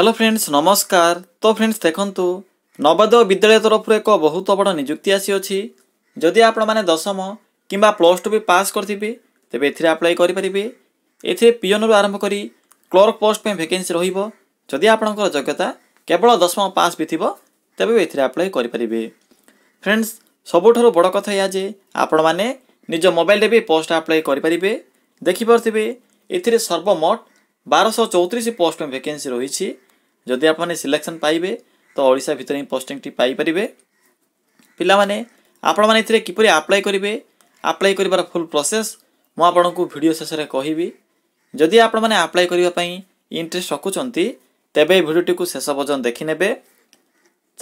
hello friends নমস্কার তো friends দেখুন নবোদয় বিদ্যালয় তরফর এক বহুত বড় নিযুক্তি আসিছি যদি আপনার দশম কিংবা প্লস টু বি পাস করবে তবে এতে আপ্লাই করে পারে এতে পিওন রু আরম্ভ করে ক্লর্ক পোস্ট ভ্যাকেন্সি রহব যদি আপনার যোগ্যতা কেবল দশম পাস বি থাকবে তবে এতে আপ্লাই করে পারে ফ্রেন্ডস ସବୁଠାରୁ ବଡ଼ କଥା ଏହା ଯେ ଆପଣମାନେ নিজ ମୋବାଇଲରେ বি পোস্ট আপ্লাই করে ଦେଖିପାରୁଥିବେ ଏଥିରେ ସର୍ବମୋଟ সর্বমোট ଚଉତିରିଶ চৌত্রিশ পোস্ট ଭ୍ୟାକେନ୍ସି রয়েছে ଯଦି ଆପଣମାନେ ସିଲେକ୍ସନ୍ ପାଇବେ ତ ଓଡ଼ିଶା ଭିତରେ ହିଁ ପୋଷ୍ଟିଂଟି ପାଇପାରିବେ ପିଲାମାନେ ଆପଣମାନେ ଏଥିରେ କିପରି ଆପ୍ଲାଏ କରିବେ ଆପ୍ଲାଏ କରିବାର ଫୁଲ୍ ପ୍ରୋସେସ୍ ମୁଁ ଆପଣଙ୍କୁ ଭିଡ଼ିଓ ଶେଷରେ କହିବି ଯଦି ଆପଣମାନେ ଆପ୍ଲାଏ କରିବା ପାଇଁ ଇଣ୍ଟରେଷ୍ଟ ରଖୁଛନ୍ତି ତେବେ ଏହି ଭିଡ଼ିଓଟିକୁ ଶେଷ ପର୍ଯ୍ୟନ୍ତ ଦେଖିନେବେ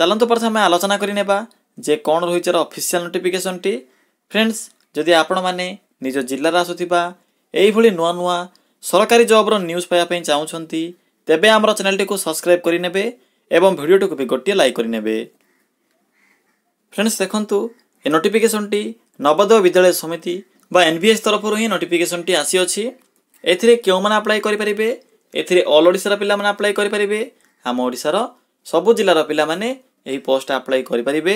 ଚାଲନ୍ତୁ ପ୍ରଥମେ ଆଲୋଚନା କରିନେବା ଯେ କ'ଣ ରହିଛି ଅଫିସିଆଲ୍ ନୋଟିଫିକେସନ୍ଟି ଫ୍ରେଣ୍ଡସ୍ ଯଦି ଆପଣମାନେ ନିଜ ଜିଲ୍ଲାରେ ଆସୁଥିବା ଏଇଭଳି ନୂଆ ନୂଆ ସରକାରୀ ଜବ୍ର ନ୍ୟୁଜ୍ ପାଇବା ପାଇଁ ଚାହୁଁଛନ୍ତି ତେବେ ଆମର ଚ୍ୟାନେଲଟିକୁ ସବସ୍କ୍ରାଇବ୍ କରିନେବେ ଏବଂ ଭିଡ଼ିଓଟିକୁ ବି ଗୋଟିଏ ଲାଇକ୍ କରିନେବେ ଫ୍ରେଣ୍ଡସ୍ ଦେଖନ୍ତୁ ଏ ନୋଟିଫିକେସନ୍ଟି ନବୋଦୟ ବିଦ୍ୟାଳୟ ସମିତି ବା ଏନ୍ ଭି ଏସ୍ ତରଫରୁ ହିଁ ନୋଟିଫିକେସନ୍ଟି ଆସିଅଛି ଏଥିରେ କେଉଁମାନେ ଆପ୍ଲାଏ କରିପାରିବେ ଏଥିରେ ଅଲ୍ ଓଡ଼ିଶାର ପିଲାମାନେ ଆପ୍ଲାଏ କରିପାରିବେ ଆମ ଓଡ଼ିଶାର ସବୁ ଜିଲ୍ଲାର ପିଲାମାନେ ଏହି ପୋଷ୍ଟ ଆପ୍ଲାଏ କରିପାରିବେ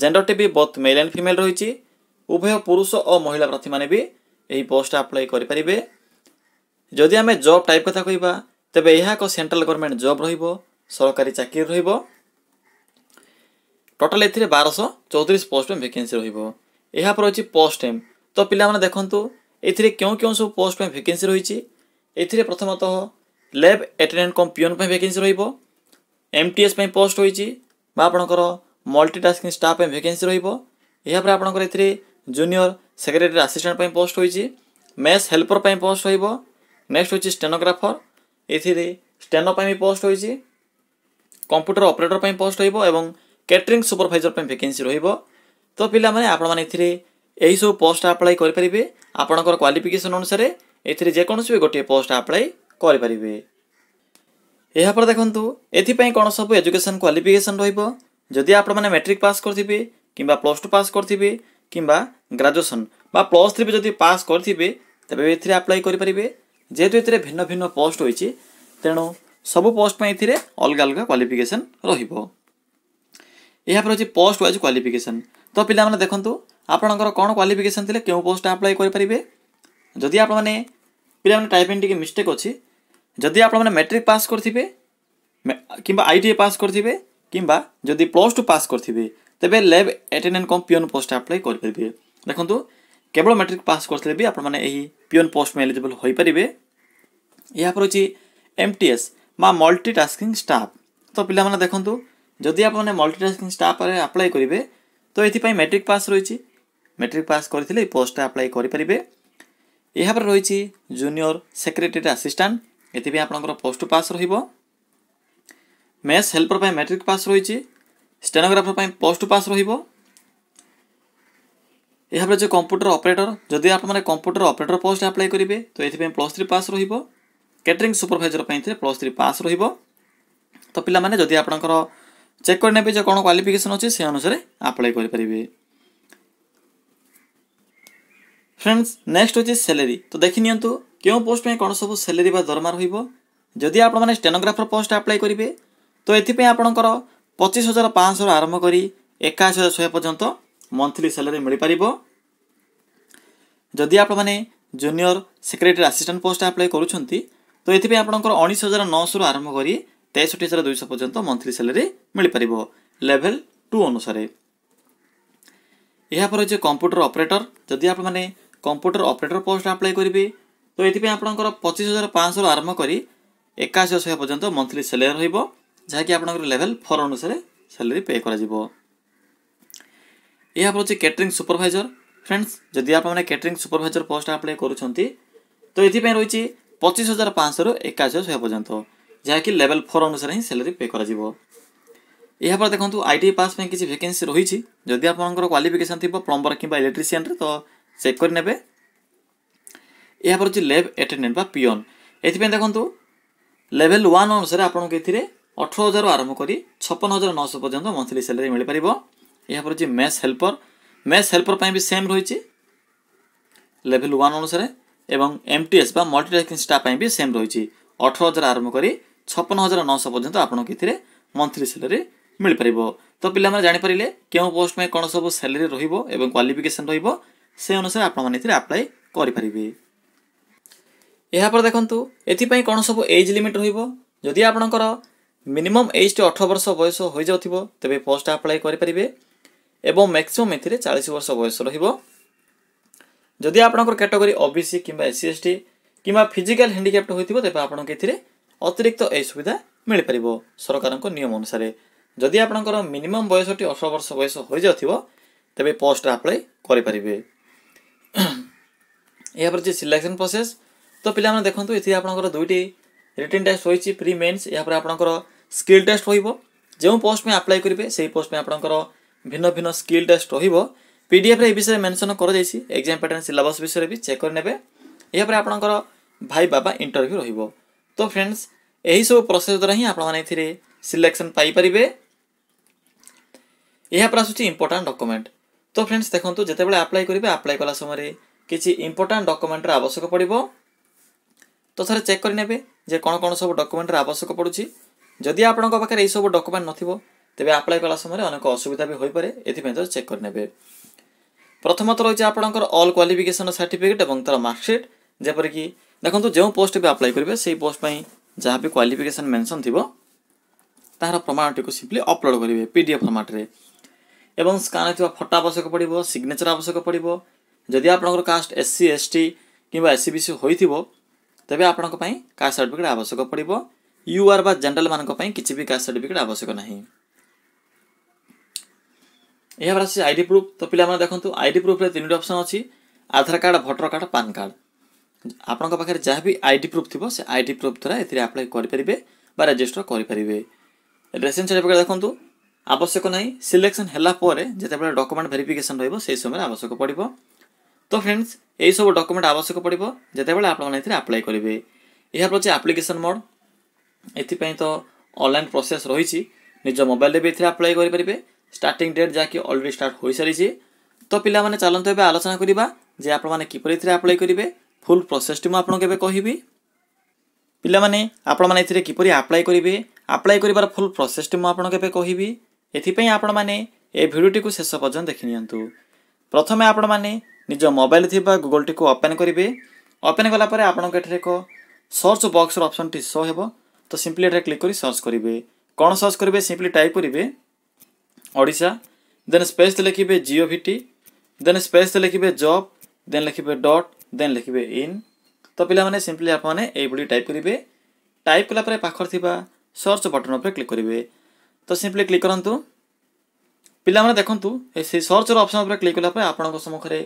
ଜେଣ୍ଡରଟି ବି ବୋଥ୍ ମେଲ୍ ଆଣ୍ଡ ଫିମେଲ୍ ରହିଛି ଉଭୟ ପୁରୁଷ ଓ ମହିଳା ପ୍ରାର୍ଥୀମାନେ ବି ଏହି ପୋଷ୍ଟ ଆପ୍ଲାଏ କରିପାରିବେ ଯଦି ଆମେ ଜବ୍ ଟାଇପ୍ କଥା କହିବା ତେବେ ଏହା ଏକ ସେଣ୍ଟ୍ରାଲ ଗଭର୍ଣ୍ଣମେଣ୍ଟ ଜବ୍ ରହିବ ସରକାରୀ ଚାକିରି ରହିବ ଟୋଟାଲ ଏଥିରେ ବାରଶହ ଚଉତିରିଶ ପୋଷ୍ଟ ପାଇଁ ଭେକେନ୍ସି ରହିବ ଏହାପରେ ରହିଛି ପୋଷ୍ଟ ଟାଇମ୍ ତ ପିଲାମାନେ ଦେଖନ୍ତୁ ଏଥିରେ କେଉଁ କେଉଁ ସବୁ ପୋଷ୍ଟ ପାଇଁ ଭେକେନ୍ସି ରହିଛି ଏଥିରେ ପ୍ରଥମତଃ ଲ୍ୟାବ୍ ଆଟେଣ୍ଡାଣ୍ଟ କମ୍ ପିଅନ୍ ପାଇଁ ଭେକେନ୍ସି ରହିବ ଏମ୍ ଟି ଏସ୍ ପାଇଁ ପୋଷ୍ଟ ରହିଛି ବା ଆପଣଙ୍କର ମଲ୍ଟିଟାସ୍କିଂ ଷ୍ଟାଫ୍ ପାଇଁ ଭେକେନ୍ସି ରହିବ ଏହାପରେ ଆପଣଙ୍କର ଏଥିରେ ଜୁନିୟର ସେକ୍ରେଟାରୀ ଆସିଷ୍ଟାଣ୍ଟ ପାଇଁ ପୋଷ୍ଟ ରହିଛି ମେସ୍ ହେଲ୍ପର ପାଇଁ ପୋଷ୍ଟ ରହିବ ନେକ୍ସଟ ହେଉଛି ଷ୍ଟେନୋଗ୍ରାଫର ଏଥିରେ ଷ୍ଟାଣ୍ଡଅପ୍ ପାଇଁ ବି ପୋଷ୍ଟ ହୋଇଛି କମ୍ପ୍ୟୁଟର ଅପରେଟର ପାଇଁ ପୋଷ୍ଟ ରହିବ ଏବଂ କ୍ୟାଟରିଂ ସୁପରଭାଇଜର ପାଇଁ ଭ୍ୟାକେନ୍ସି ରହିବ ତ ପିଲାମାନେ ଆପଣମାନେ ଏଥିରେ ଏହିସବୁ ପୋଷ୍ଟ ଆପ୍ଲାଏ କରିପାରିବେ ଆପଣଙ୍କର କ୍ୱାଲିଫିକେସନ୍ ଅନୁସାରେ ଏଥିରେ ଯେକୌଣସି ବି ଗୋଟିଏ ପୋଷ୍ଟ ଆପ୍ଲାଏ କରିପାରିବେ ଏହାପରେ ଦେଖନ୍ତୁ ଏଥିପାଇଁ କ'ଣ ସବୁ ଏଜୁକେସନ୍ କ୍ୱାଲିଫିକେସନ୍ ରହିବ ଯଦି ଆପଣମାନେ ମେଟ୍ରିକ୍ ପାସ୍ କରିଥିବେ କିମ୍ବା ପ୍ଲସ୍ ଟୁ ପାସ୍ କରିଥିବେ କିମ୍ବା ଗ୍ରାଜୁଏସନ୍ বা ପ୍ଲସ୍ ଥ୍ରୀ ବି ଯଦି ପାସ୍ କରିଥିବେ ତେବେ ଏଥିରେ ଆପ୍ଲାଏ କରିପାରିବେ যেহেতু এতে ভিন্ন ভিন্ন পোস্ট রয়েছে তেমন সবু পোস্ট এতে অলগা অলগা কোয়ালিফিকেসন রহব এরপরে হচ্ছে পোস্ট ওয়াইজ কোয়ালিফিকেসন তো পিলা মানে দেখুন আপনার কোণ কোয়ালিফিকেসন লে কেউ পোস্ট আপ্লাই করে পারে যদি আপনার পিলা মানে টাইপিং টিকি মিষ্টেক অছি যদি আপনার মানে ম্যাট্রিক পাস করে কিংবা আইটিআই পাস করে কিংবা যদি প্লস টু পাস করে তবে lab attendant cum peon post apply করে পারে দেখুন কেবল ম্যাট্রিক ପାସ୍ କରିଥିଲେ ବି ଆପଣମାନେ ଏହି ପିଅନ୍ ପୋଷ୍ଟ ପାଇଁ ଏଲିଜିବଲ୍ ହୋଇପାରିବେ ଏହାପରେ ହେଉଛି ଏମ୍ ଟି ଏସ୍ ବା ମଲ୍ଟି ଟାସ୍କିଂ ଷ୍ଟାଫ୍ ତ ପିଲାମାନେ ଦେଖନ୍ତୁ ଯଦି ଆପଣମାନେ ମଲ୍ଟି ଟାସ୍କିଂ ଷ୍ଟାଫ୍ରେ ଆପ୍ଲାଏ କରିବେ ତ ଏଥିପାଇଁ ମ୍ୟାଟ୍ରିକ୍ ପାସ୍ ରହିଛି ମ୍ୟାଟ୍ରିକ୍ ପାସ୍ କରିଥିଲେ ଏହି ପୋଷ୍ଟରେ ଆପ୍ଲାଏ କରିପାରିବେ ଏହାପରେ ରହିଛି ଜୁନିୟର ସେକ୍ରେଟେରୀ ଆସିଷ୍ଟାଣ୍ଟ ଏଥିପାଇଁ ଆପଣଙ୍କର ପ୍ଲସ୍ ଟୁ ପାସ୍ ରହିବ ମେସ୍ ହେଲ୍ପର ପାଇଁ ମ୍ୟାଟ୍ରିକ୍ ପାସ୍ ରହିଛି ଷ୍ଟେନୋଗ୍ରାଫର ପାଇଁ ପ୍ଲସ୍ ଟୁ ପାସ୍ ରହିବ ଏହାପରେ ଯେଉଁ କମ୍ପ୍ୟୁଟର ଅପରେଟର ଯଦି ଆପଣମାନେ କମ୍ପ୍ୟୁଟର ଅପରେଟର ପୋଷ୍ଟ ଆପ୍ଲାଏ କରିବେ ତ ଏଥିପାଇଁ ପ୍ଲସ୍ ଥ୍ରୀ ପାସ୍ ରହିବ କ୍ୟାଟରିଂ ସୁପରଭାଇଜର ପାଇଁ ଏଥିରେ ପ୍ଲସ୍ ଥ୍ରୀ ପାସ୍ ରହିବ ତ ପିଲାମାନେ ଯଦି ଆପଣଙ୍କର ଚେକ୍ କରିନେବେ ଯେ କ'ଣ କ୍ୱାଲିଫିକେସନ୍ ଅଛି ସେ ଅନୁସାରେ ଆପ୍ଲାଏ କରିପାରିବେ ଫ୍ରେଣ୍ଡସ୍ ନେକ୍ସଟ ହେଉଛି ସେଲେରି ତ ଦେଖିନିଅନ୍ତୁ କେଉଁ ପୋଷ୍ଟ ପାଇଁ କ'ଣ ସବୁ ସେଲେରି ବା ଦରମା ରହିବ ଯଦି ଆପଣମାନେ ଷ୍ଟେନୋଗ୍ରାଫର ପୋଷ୍ଟ ଆପ୍ଲାଏ କରିବେ ତ ଏଥିପାଇଁ ଆପଣଙ୍କର ପଚିଶ ହଜାର ପାଞ୍ଚଶହରୁ ଆରମ୍ଭ କରି ଏକାଅଶୀ ହଜାର ଶହେ ପର୍ଯ୍ୟନ୍ତ ମନ୍ଥଲି ସାଲାରୀ ମିଳିପାରିବ ଯଦି ଆପଣମାନେ junior secretary assistant post apply କରୁଛନ୍ତି ତ ଏଥିପାଇଁ ଆପଣଙ୍କର ଉଣେଇଶ ହଜାର ନଅଶହରୁ ଆରମ୍ଭ କରି ତେଷଠି ହଜାର ଦୁଇଶହ ପର୍ଯ୍ୟନ୍ତ ମନ୍ଥଲି ସାଲାରୀ ମିଳିପାରିବ ଲେଭେଲ୍ ଟୁ ଅନୁସାରେ ଏହାପରେ ଯେ କମ୍ପ୍ୟୁଟର ଅପରେଟର ଯଦି ଆପଣମାନେ କମ୍ପ୍ୟୁଟର ଅପରେଟର ପୋଷ୍ଟ ଆପ୍ଲାଏ କରିବେ ତ ଏଥିପାଇଁ ଆପଣଙ୍କର ପଚିଶ ହଜାର ପାଞ୍ଚଶହରୁ ଆରମ୍ଭ କରି ଏକାଅଶୀ ଶହେ ପର୍ଯ୍ୟନ୍ତ ମନ୍ଥଲି ସାଲାରୀ ରହିବ ଯାହାକି ଆପଣଙ୍କର ଲେଭେଲ୍ ଫୋର୍ ଅନୁସାରେ ସାଲାରୀ ପେ କରାଯିବ ଏହା ହେଉଛି କ୍ୟାଟରିଂ ସୁପରଭାଇଜର ଫ୍ରେଣ୍ଡସ୍ ଯଦି ଆପଣମାନେ କ୍ୟାଟରିଂ ସୁପରଭାଇଜର ପୋଷ୍ଟ ଆପ୍ଲାଏ କରୁଛନ୍ତି ତ ଏଥିପାଇଁ ରହିଛି ପଚିଶ ହଜାର ପାଞ୍ଚଶହରୁ ଏକାଅଶୀ ଶହେ ପର୍ଯ୍ୟନ୍ତ ଯାହାକି ଲେଭେଲ୍ ଫୋର୍ ଅନୁସାରେ ହିଁ ସାଲାରୀ ପେ କରାଯିବ ଏହାପରେ ଦେଖନ୍ତୁ ଆଇ ଟି ପାସ୍ ପାଇଁ କିଛି ଭେକେନ୍ସି ରହିଛି ଯଦି ଆପଣଙ୍କର କ୍ୱାଲିଫିକେସନ୍ ଥିବ ପ୍ଲମ୍ବର କିମ୍ବା ଇଲେକ୍ଟ୍ରିସିଆନ୍ରେ ତ ଚେକ୍ କରିନେବେ ଏହାପରେ ହେଉଛି ଲେବ୍ ଆଟେଣ୍ଡାଣ୍ଟ ବା ପିଅନ୍ ଏଥିପାଇଁ ଦେଖନ୍ତୁ ଲେଭେଲ୍ ୱାନ୍ ଅନୁସାରେ ଆପଣଙ୍କୁ ଏଥିରେ ଅଠର ହଜାରରୁ ଆରମ୍ଭ କରି ଛପନ ହଜାର ନଅଶହ ପର୍ଯ୍ୟନ୍ତ ମନ୍ଥଲି ସାଲାରୀ ମିଳିପାରିବ ଏହାପରେ ଅଛି ମେସ୍ ହେଲ୍ପର୍ ମେସ୍ ହେଲ୍ପର୍ ପାଇଁ ବି ସେମ୍ ରହିଛି ଲେଭେଲ୍ ୱାନ୍ ଅନୁସାରେ ଏବଂ ଏମ୍ ଟି ଏସ୍ ବା ମଲ୍ଟିଟାସ୍କିଂ ଷ୍ଟାଫ୍ ପାଇଁ ବି ସେମ୍ ରହିଛି ଅଠର ହଜାର ଆରମ୍ଭ କରି ଛପନ ହଜାର ନଅଶହ ପର୍ଯ୍ୟନ୍ତ ଆପଣଙ୍କୁ ଏଥିରେ ମନ୍ଥଲି ସାଲାରୀ ମିଳିପାରିବ ତ ପିଲାମାନେ ଜାଣିପାରିଲେ କେଉଁ ପୋଷ୍ଟ ପାଇଁ କ'ଣ ସବୁ ସାଲାରୀ ରହିବ ଏବଂ କ୍ୱାଲିଫିକେସନ୍ ରହିବ ସେ ଅନୁସାରେ ଆପଣମାନେ ଏଥିରେ ଆପ୍ଲାଏ କରିପାରିବେ ଏହାପରେ ଦେଖନ୍ତୁ ଏଥିପାଇଁ କ'ଣ ସବୁ ଏଜ୍ ଲିମିଟ୍ ରହିବ ଯଦି ଆପଣଙ୍କର ମିନିମମ୍ ଏଜ୍ଟି ଅଠର ବର୍ଷ ବୟସ ହୋଇଯାଉଥିବ ତେବେ ପୋଷ୍ଟ ଆପ୍ଲାଏ କରିପାରିବେ ଏବଂ ମ୍ୟାକ୍ସିମମ୍ ଏଥିରେ ଚାଳିଶ ବର୍ଷ ବୟସ ରହିବ ଯଦି ଆପଣଙ୍କର କ୍ୟାଟେଗୋରୀ ଓ ବି ସି କିମ୍ବା ଏସ୍ ସି ଏସ୍ ଟି କିମ୍ବା ଫିଜିକାଲ୍ ହ୍ୟାଣ୍ଡିକ୍ୟାପ୍ଟ ହୋଇଥିବ ତେବେ ଆପଣଙ୍କୁ ଏଥିରେ ଅତିରିକ୍ତ ଏହି ସୁବିଧା ମିଳିପାରିବ ସରକାରଙ୍କ ନିୟମ ଅନୁସାରେ ଯଦି ଆପଣଙ୍କର ମିନିମମ୍ ବୟସଟି ଅଠର ବର୍ଷ ବୟସ ହୋଇଯାଉଥିବ ତେବେ ପୋଷ୍ଟ ଆପ୍ଲାଏ କରିପାରିବେ ଏହାପରେ ଯେ ସିଲେକ୍ସନ୍ ପ୍ରୋସେସ୍ ତ ପିଲାମାନେ ଦେଖନ୍ତୁ ଏଥିରେ ଆପଣଙ୍କର ଦୁଇଟି ରିଟର୍ଣ୍ଣ ଟେଷ୍ଟ ହୋଇଛି ପ୍ରି ମେନ୍ସ ଏହାପରେ ଆପଣଙ୍କର ସ୍କିଲ୍ ଟେଷ୍ଟ ରହିବ ଯେଉଁ ପୋଷ୍ଟ ପାଇଁ ଆପ୍ଲାଏ କରିବେ ସେହି ପୋଷ୍ଟ ପାଇଁ ଆପଣଙ୍କର ভিন্ন ভিন্ন স্কিল টেস্ট রহব পিডিএফ্রে এই বিষয়ে মেনশন କରାଯାଇଛି ଏକ୍ଜାମ୍ ପ୍ୟାଟର୍ନ ସିଲାବସ୍ ବିଷୟରେ ବି ଚେକ୍ କରିନେବେ ଏହାପରେ ଆପଣଙ୍କର ଭାଇବା ବା ଇଣ୍ଟରଭ୍ୟୁ ରହିବ ତ ଫ୍ରେଣ୍ଡସ୍ ଏହିସବୁ ପ୍ରୋସେସ୍ ଦ୍ୱାରା ହିଁ ଆପଣମାନେ ଏଥିରେ ସିଲେକ୍ସନ୍ ପାଇପାରିବେ ଏହାପରେ ଆସୁଛି ଇମ୍ପୋର୍ଟାଣ୍ଟ ଡକୁମେଣ୍ଟ ତ ଫ୍ରେଣ୍ଡସ୍ ଦେଖନ୍ତୁ ଯେତେବେଳେ ଆପ୍ଲାଏ କରିବେ ଆପ୍ଲାଏ କଲା ସମୟରେ କିଛି ଇମ୍ପୋର୍ଟାଣ୍ଟ ଡକୁମେଣ୍ଟର ଆବଶ୍ୟକ ପଡ଼ିବ ତ ଥରେ ଚେକ୍ କରିନେବେ ଯେ କ'ଣ କ'ଣ ସବୁ ଡକୁମେଣ୍ଟର ଆବଶ୍ୟକ ପଡ଼ୁଛି ଯଦି ଆପଣଙ୍କ ପାଖରେ ଏହିସବୁ ଡକୁମେଣ୍ଟ ନଥିବ ତେବେ ଆପ୍ଲାଏ କଲା ସମୟରେ ଅନେକ ଅସୁବିଧା ବି ହୋଇପାରେ ଏଥିପାଇଁ ତ ଚେକ୍ କରିନେବେ ପ୍ରଥମତଃ ରହିଛି ଆପଣଙ୍କର ଅଲ୍ କ୍ୱାଲିଫିକେସନ୍ ସାର୍ଟିଫିକେଟ୍ ଏବଂ ତା'ର ମାର୍କସିଟ୍ ଯେପରିକି ଦେଖନ୍ତୁ ଯେଉଁ ପୋଷ୍ଟ ବି ଆପ୍ଲାଏ କରିବେ ସେଇ ପୋଷ୍ଟ ପାଇଁ ଯାହା ବି କ୍ୱାଲିଫିକେସନ୍ ମେନ୍ସନ୍ ଥିବ ତାହାର ପ୍ରମାଣଟିକୁ ସିମ୍ପଲି ଅପଲୋଡ଼ କରିବେ ପି ଡି ଏଫ୍ ଫର୍ମାଟ୍ରେ ଏବଂ ସ୍କାନ୍ ହୋଇଥିବା ଫଟୋ ଆବଶ୍ୟକ ପଡ଼ିବ ସିଗ୍ନେଚର୍ ଆବଶ୍ୟକ ପଡ଼ିବ ଯଦି ଆପଣଙ୍କର caste S C S T କିମ୍ବା ଏସ୍ ସି ବି ସି ହୋଇଥିବ ତେବେ ଆପଣଙ୍କ ପାଇଁ କାଷ୍ଟ ସାର୍ଟିଫିକେଟ୍ ଆବଶ୍ୟକ ପଡ଼ିବ ୟୁ ଆର୍ ବା ଜେନେରାଲ୍ମାନଙ୍କ ପାଇଁ କିଛି ବି କାଷ୍ଟ ସାର୍ଟିଫିକେଟ୍ ଆବଶ୍ୟକ ନାହିଁ ଏହାପରେ ଆସୁଛି ଆଇଡି ପ୍ରୁଫ୍ ତ ପିଲାମାନେ ଦେଖନ୍ତୁ ଆଇଡି ପ୍ରୁଫ୍ରେ ତିନୋଟି ଅପସନ୍ ଅଛି Aadhaar card voter card PAN card ଆପଣଙ୍କ ପାଖରେ ଯାହା ବି ଆଇଡି ପ୍ରୁଫ୍ ଥିବ ସେ ଆଇଡି ପ୍ରୁଫ୍ ଦ୍ୱାରା ଏଥିରେ ଆପ୍ଲାଏ କରିପାରିବେ ବା ରେଜିଷ୍ଟର କରିପାରିବେ ରେସନ୍ ସାର୍ଟିଫିକେଟ୍ ଦେଖନ୍ତୁ ଆବଶ୍ୟକ ନାହିଁ ସିଲେକ୍ସନ୍ ହେଲା ପରେ ଯେତେବେଳେ ଡକୁମେଣ୍ଟ ଭେରିଫିକେସନ୍ ରହିବ ସେହି ସମୟରେ ଆବଶ୍ୟକ ପଡ଼ିବ ତ ଫ୍ରେଣ୍ଡସ୍ ଏହିସବୁ ଡକୁମେଣ୍ଟ ଆବଶ୍ୟକ ପଡ଼ିବ ଯେତେବେଳେ ଆପଣମାନେ ଏଥିରେ ଆପ୍ଲାଏ କରିବେ ଏହା ହେଉଛି ଆପ୍ଲିକେସନ୍ ମୋଡ଼ ଏଥିପାଇଁ ତ ଅନଲାଇନ୍ ପ୍ରୋସେସ୍ ରହିଛି ନିଜ ମୋବାଇଲରେ ବି ଏଥିରେ ଆପ୍ଲାଏ କରିପାରିବେ ଷ୍ଟାର୍ଟିଂ ଡେଟ୍ ଯାହାକି ଅଲରେଡ଼ି ଷ୍ଟାର୍ଟ ହୋଇସାରିଛି ତ ପିଲାମାନେ ଚାଲନ୍ତୁ ଏବେ ଆଲୋଚନା କରିବା ଯେ ଆପଣମାନେ କିପରି ଏଥିରେ ଆପ୍ଲାଏ କରିବେ ଫୁଲ୍ ପ୍ରୋସେସ୍ଟି ମୁଁ ଆପଣଙ୍କୁ ଏବେ କହିବି ପିଲାମାନେ ଆପଣମାନେ ଏଥିରେ କିପରି ଆପ୍ଲାଏ କରିବେ ଆପ୍ଲାଏ କରିବାର ଫୁଲ୍ ପ୍ରୋସେସ୍ଟି ମୁଁ ଆପଣଙ୍କୁ ଏବେ କହିବି ଏଥିପାଇଁ ଆପଣମାନେ ଏ ଭିଡ଼ିଓଟିକୁ ଶେଷ ପର୍ଯ୍ୟନ୍ତ ଦେଖିନିଅନ୍ତୁ ପ୍ରଥମେ ଆପଣମାନେ ନିଜ ମୋବାଇଲ୍ ଥିବା ଗୁଗଲ୍ଟିକୁ ଓପେନ୍ କରିବେ ଓପେନ୍ କଲା ପରେ ଆପଣଙ୍କ ଏଠାରେ ଏକ ସର୍ଚ୍ଚ ବକ୍ସର ଅପସନ୍ଟି ଶୋ ହେବ ତ ସିମ୍ପଲି ଏଠାରେ କ୍ଲିକ୍ କରି ସର୍ଚ୍ଚ କରିବେ କ'ଣ ସର୍ଚ୍ଚ କରିବେ ସିମ୍ପଲି ଟାଇପ୍ କରିବେ ओडिशा देन स्पेस लिखे जिओ भिटी देन स्पेस लिखे जब देन लिखे डट देन लिखे इन तो पाने सिंपली आपड़ी टाइप करेंगे टाइप कालापर पाखर थी सर्च बटन उपर क्लिक करेंगे तो सिंपली क्लिक करूँ पाने देखु सर्चर अप्सन क्लिक कालापर आप सम्मेलन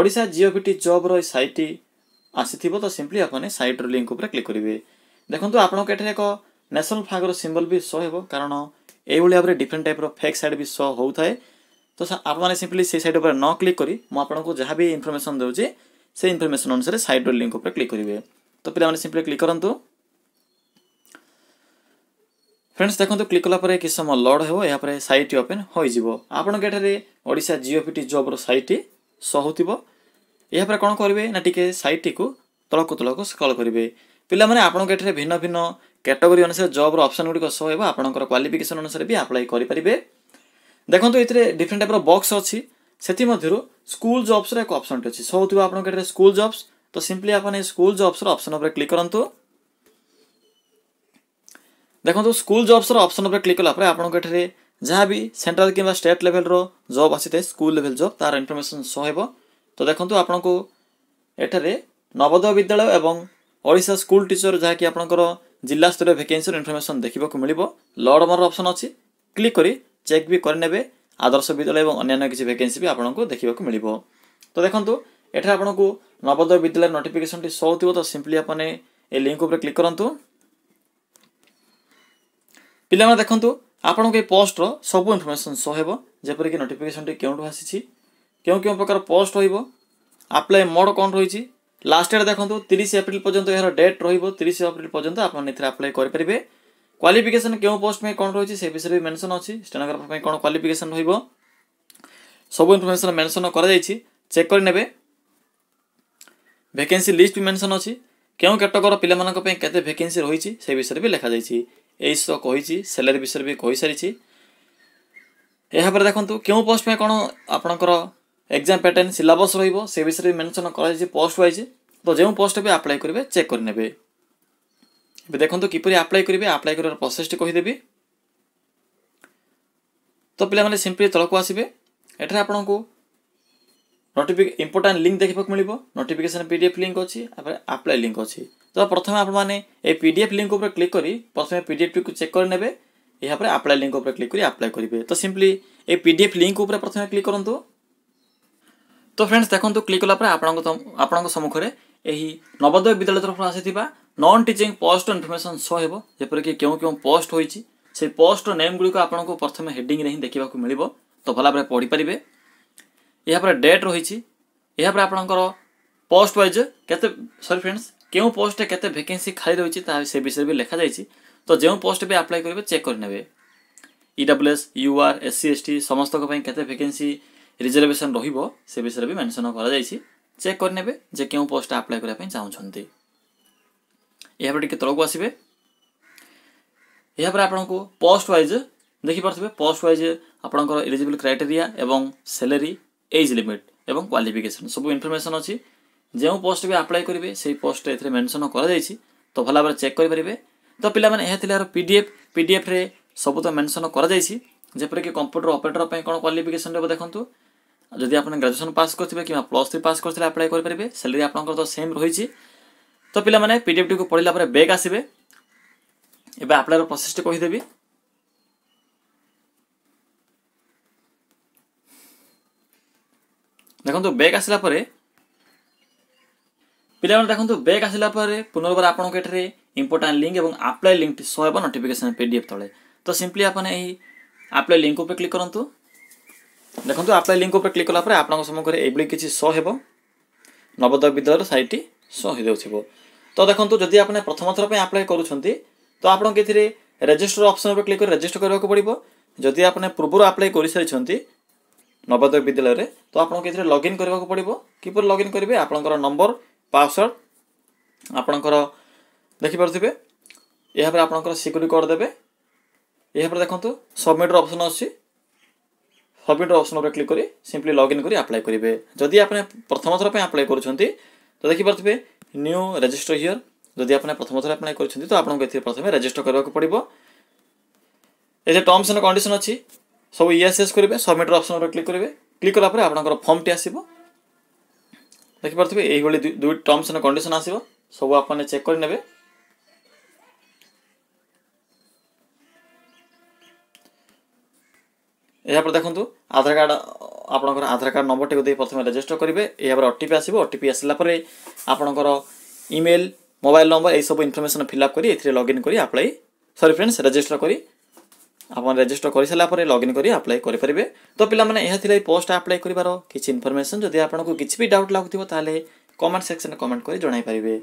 ओडा जिओ भिटी जब रईट आसी तो सिंपली आपने सैट्र लिंक उपर क्लिक करेंगे देखो आपठे एक नेशनल फ्लाग्र सिंबल भी शो हो कारण এইভাবে ভাবে ডিফরেন্ট টাইপ্র ফেক সাইড বি শো হোথায় তো আপনার সিম্পলি সেই সাইট উপরে ন ক্লিক করে মু আপনার যা বি ইনফরমেসন দেছি সেই ইনফরমেসন অনুসারে সাইটর লিঙ্ক উপরে ক্লিক করবে তো পিলা সিম্পলি ক্লিক করতু ফ্রেন্ডস দেখুন ক্লিক কলাপরে কিছু সময় লড হব এরপরে সাইটটি ওপেন হয়ে যাব আপনার এখানে ওড়শা জিওপিটি জবর সাইটটি শো হোথিব এরপরে কোণ করবে না টিকি সাইটটি তলকু তলকু স্কল করবে ପିଲାମାନେ ଆପଣଙ୍କ ଏଠାରେ ଭିନ୍ନ ଭିନ୍ନ ক্যাটেগোরি অনুসারে জব্র অপসନ୍ গুড়ি সহ এবং আপনার কোয়ালিফিকেসন অনুসারে বি আপ্লাই করে পারে দেখুন এতে ডিফরেন্ট টাইপর বক্স অছি সেমধ্যে স্কুল জব্সর এক অপসনটি অছি সো থাকবে আপনার এটার স্কুল জব্স তো সিম্পলি আপনার এই স্কুল জব্সর অপসন উপরে ক্লিক করতু দেখুন স্কুল জব্সর অপসন উপরে ক্লিক কলাপরে আপনার এখানে যা বি সেন্ট্রাল কিংবা স্টেট লেভেলর জব আসি থাকে স্কুল লেভেল জব তার ইনফরমেসন শো হব তো দেখুন আপনার এঠারে নবোদয় বিদ্যালয় এবং ଓଡ଼ିଶା ସ୍କୁଲ ଟିଚର ଯାହାକି ଆପଣଙ୍କର জিলাস্তরীয় ভ্যাকেন্সির ইনফরমেশন দেখবাকে মিলব লড অমর অপশন অছি ক্লিক করে চেক বি করে নেবে আদর্শ বিদ্যালয় এবং অন্যান্য কিছু ভ্যাকেন্সি বি আপনার দেখবাকে মিলব তো দেখুন এটা আপনার নবোদয় বিদ্যালয়ের নোটিফিকেশনটি শো থাকবে তো সিম্পলি আপনি এই লিঙ্ক উপরে ক্লিক করতু পিলা দেখুন আপনার এই পোস্টর সব ইনফরমেশন শো হব যেপরিক নোটিফিকেশনটি কেউঠু আসি কেউ কেউ প্রকার পোস্ট রহব আপ্লাই মোড কণ রয়েছে লাস্টে দেখুন তিরিশ এপ্রিল পর্যন্ত এর ডেট রহব তিরিশ এপ্রিল পর্যন্ত আপনার এর আপ্লাই করে পারবে କ୍ୱାଲିଫିକେସନ୍ କେଉଁ ପୋଷ୍ଟ ପାଇଁ କ'ଣ ରହିଛି ସେ ବିଷୟରେ ବି ମେନସନ୍ ଅଛି ଷ୍ଟେନୋଗ୍ରାଫର୍ ପାଇଁ କ'ଣ କ୍ୱାଲିଫିକେସନ୍ ରହିବ ସବୁ ଇନଫର୍ମେସନ୍ ମେନସନ୍ କରାଯାଇଛି ଚେକ୍ କରିନେବେ ଭେକେନ୍ସି ଲିଷ୍ଟ ବି ମେନସନ୍ ଅଛି କେଉଁ କ୍ୟାଟଗୋର ପିଲାମାନଙ୍କ ପାଇଁ କେତେ ଭେକେନ୍ସି ରହିଛି ସେ ବିଷୟରେ ବି ଲେଖାଯାଇଛି ଏଇ ସହ କହିଛି ସାଲାରୀ ବିଷୟରେ ବି କହିସାରିଛି ଏହାପରେ ଦେଖନ୍ତୁ କେଉଁ ପୋଷ୍ଟ ପାଇଁ କ'ଣ ଆପଣଙ୍କର এক্সাম প্যাটর্ন সিলাবস রহব সে বিষয়ে মেনশন করা হয়েছে পোস্ট ওয়াইজ তো যে পোস্ট এবে আপ্লাই করবে চেক করে নেবে এবার দেখুন কিপর আপ্লাই করবে আপ্লাই করার প্রসেসটি কহিদেবি তো পিলামানে সিম্পলি তলকু আসবে এঠারে আপনার নোটিফিক ইম্পর্টাট লিঙ্ক দেখা মিলব নোটিফিকেসন পিডিএফ লিঙ্ক অছি আপ্লাই লিঙ্ক অছি তো প্রথমে আপনার এই পিডিএফ লিঙ্ক উপরে ক্লিক করে প্রথমে পিডিএফটি চেক করে নেবে এরপরে আপ্লাই লিঙ্ক উপরে ক্লিক করে আপ্লাই করবে তো সিম্পলি এই পিডিএফ লিঙ্ক উপরে প্রথমে ক্লিক করতু তো ଫ୍ରେଣ୍ଡସ୍ ଦେଖନ୍ତୁ କ୍ଲିକ୍ କଲା ପରେ ଆପଣଙ୍କ ଆପଣଙ୍କ ସମ୍ମୁଖରେ ଏହି ନବୋଦୟ ବିଦ୍ୟାଳୟ ତରଫରୁ ଆସିଥିବା non teaching post information show ହେବ ଯେପରିକି କେଉଁ କେଉଁ ପୋଷ୍ଟ ହୋଇଛି সেই পোস্টর নেমগুলিক আপনার প্রথমে হেডিংরে হি দেখা মিলব তো ভালভাবে পড়িপারে এরপরে ডেট রয়েছে এরপরে আপনার পোস্ট ওয়াইজ কেতে সরি ফ্রেন্ডস কেউ পোস্টে কেতে ভ্যাকেন্সি খালি রয়েছে তা সে বিষয়ে লেখা যাই তো যে পোস্ট বি আপ্লাই করবে চেক করে নেবে ইডব্লুএস ইউআর এসসি এসটি সমস্ত কেতে ভ্যাকেন্সি ରିଜର୍ଭେସନ୍ ରହିବ ସେ ବିଷୟରେ ବି ମେନସନ୍ କରାଯାଇଛି ଚେକ୍ କରିନେବେ ଯେ କେଉଁ ପୋଷ୍ଟ ଆପ୍ଲାଏ କରିବା ପାଇଁ ଚାହୁଁଛନ୍ତି ଏହାପରେ ଟିକେ ତଳକୁ ଆସିବେ ଏହାପରେ ଆପଣଙ୍କୁ ପୋଷ୍ଟ ୱାଇଜ୍ ଦେଖିପାରୁଥିବେ ପୋଷ୍ଟ ୱାଇଜ୍ ଆପଣଙ୍କର ଏଲିଜିବଲ୍ କ୍ରାଇଟେରିଆ ଏବଂ ସେଲେରୀ ଏଜ୍ ଲିମିଟ୍ ଏବଂ କ୍ୱାଲିଫିକେସନ୍ ସବୁ ଇନଫର୍ମେସନ୍ ଅଛି ଯେଉଁ ପୋଷ୍ଟ ବି ଆପ୍ଲାଏ କରିବେ ସେଇ ପୋଷ୍ଟରେ ଏଥିରେ ମେନସନ୍ କରାଯାଇଛି ତ ଭଲ ଭାବରେ ଚେକ୍ କରିପାରିବେ ତ ପିଲାମାନେ ଏହା ଥିଲା P D F P D ଏଫ୍ରେ ସବୁ ତ ମେନସନ୍ କରାଯାଇଛି ଯେପରିକି କମ୍ପ୍ୟୁଟର ଅପରେଟର ପାଇଁ କ'ଣ କ୍ୱାଲିଫିକେସନ୍ ରହିବ ଦେଖନ୍ତୁ যদি ଆପଣ ଗ୍ରାଜୁଏସନ୍ ପାସ୍ କରିଥିବେ କିମ୍ବା ପ୍ଲସ୍ ଥ୍ରୀ ପାସ୍ କରିଥିଲେ ଆପ୍ଲାଏ କରିପାରିବେ ସାଲେରୀ ଆପଣଙ୍କର ତ ସେମ୍ ରହିଛି ତ ପିଲାମାନେ ପି ଡି ଏଫ୍ଟିକୁ ପଢ଼ିଲା ପରେ ବ୍ୟାକ୍ ଆସିବେ ଏବେ ଆପ୍ଲାଏର ପ୍ରୋସେସ୍ଟି କହିଦେବି ଦେଖନ୍ତୁ ବ୍ୟାକ୍ ଆସିଲା ପରେ ପିଲାମାନେ ଦେଖନ୍ତୁ ବ୍ୟାକ୍ ଆସିଲା ପରେ ପୁନର୍ବାର ଆପଣଙ୍କ ଏଠାରେ ଇମ୍ପୋର୍ଟାଣ୍ଟ ଲିଙ୍କ୍ ଏବଂ ଆପ୍ଲାଏ ଲିଙ୍କ୍ଟି ସହ ହେବ ନୋଟିଫିକେସନ୍ ପି ଡି ଏଫ୍ ତଳେ ତ ସିମ୍ପଲି ଆପଣ ଏହି ଆପ୍ଲାଏ ଲିଙ୍କ୍ ଉପରେ କ୍ଲିକ୍ କରନ୍ତୁ ଦେଖନ୍ତୁ ଆପ୍ଲାଏ ଲିଙ୍କ ଉପରେ କ୍ଲିକ୍ କଲାପରେ ଆପଣଙ୍କ ସମ୍ମୁଖରେ ଏଭଳି କିଛି ଶୋ ହେବ ନବୋଦୟ ବିଦ୍ୟାଳୟର ସାଇଟ୍ଟି ଶୋ ହୋଇଯାଉଥିବ ତ ଦେଖନ୍ତୁ ଯଦି ଆପଣ ପ୍ରଥମ ଥର ପାଇଁ ଆପ୍ଲାଏ କରୁଛନ୍ତି ତ ଆପଣଙ୍କୁ ଏଥିରେ ରେଜିଷ୍ଟର ଅପସନ୍ ଉପରେ କ୍ଲିକ୍ କରି ରେଜିଷ୍ଟର କରିବାକୁ ପଡ଼ିବ ଯଦି ଆପଣ ପୂର୍ବରୁ ଆପ୍ଲାଏ କରିସାରିଛନ୍ତି ନବୋଦୟ ବିଦ୍ୟାଳୟରେ ତ ଆପଣଙ୍କୁ ଏଥିରେ ଲଗ୍ଇନ୍ କରିବାକୁ ପଡ଼ିବ କିପରି ଲଗ୍ଇନ୍ କରିବେ ଆପଣଙ୍କର ନମ୍ବର ପାସୱାର୍ଡ଼ ଆପଣଙ୍କର ଦେଖିପାରୁଥିବେ ଏହାପରେ ଆପଣଙ୍କର ସିକ୍ୟୁରିଟି କୋଡ଼୍ ଦେବେ ଏହାପରେ ଦେଖନ୍ତୁ ସବମିଟ୍ର ଅପସନ୍ ଅଛି হবিট অপসন উপরে ক্লিক করে সিম্পলি লগ ইন করে আপ্লাই করবে যদি আপনি প্রথম থর আপ্লাই করছেন তো দেখিপারে নিউ রেজিষ্টর হিয়র যদি আপনি প্রথম থর আপ্লাই করছেন তো আপনার এর প্রথমে রেজিষ্টর করা পড়ব এই যে টর্মস এন্ড কন্ডিশন অছি সব ইয়েস ইয়েস করবে সবমিটর অপসন উপরে ক্লিক করবে ক্লিক কলা পরে আপনার ফর্মটি আসব দেখিপারে এইভাবে দুই টর্মস এন্ড কন্ডিশন আসব সব আপনার চেক করে নেবে ଏହାପରେ ଦେଖନ୍ତୁ ଆଧାର କାର୍ଡ଼ ଆପଣଙ୍କର ଆଧାର କାର୍ଡ଼ ନମ୍ବରଟିକୁ ଦେଇ ପ୍ରଥମେ ରେଜିଷ୍ଟର କରିବେ ଏହାପରେ ଓ ଟି ପି ଆସିବ ଓ ଟି ପି ଆସିଲା ପରେ ଆପଣଙ୍କର ଇମେଲ୍ ମୋବାଇଲ୍ ନମ୍ବର ଏହିସବୁ ଇନଫର୍ମେସନ୍ ଫିଲ୍ଅପ୍ କରି ଏଥିରେ ଲଗ୍ଇନ୍ କରି ଆପ୍ଲାଏ ସରି ଫ୍ରେଣ୍ଡସ୍ ରେଜିଷ୍ଟର କରି ଆପଣ ରେଜିଷ୍ଟର କରିସାରିଲା ପରେ ଲଗ୍ଇନ୍ କରି ଆପ୍ଲାଏ କରିପାରିବେ ତ ପିଲାମାନେ ଏହା ଥିଲା ପୋଷ୍ଟ ଆପ୍ଲାଏ କରିବାର କିଛି ଇନଫର୍ମେସନ୍ ଯଦି ଆପଣଙ୍କୁ କିଛି ବି ଡାଉଟ୍ ଲାଗୁଥିବ ତାହେଲେ କମେଣ୍ଟ ସେକ୍ସନ୍ରେ କମେଣ୍ଟ କରି ଜଣାଇପାରିବେ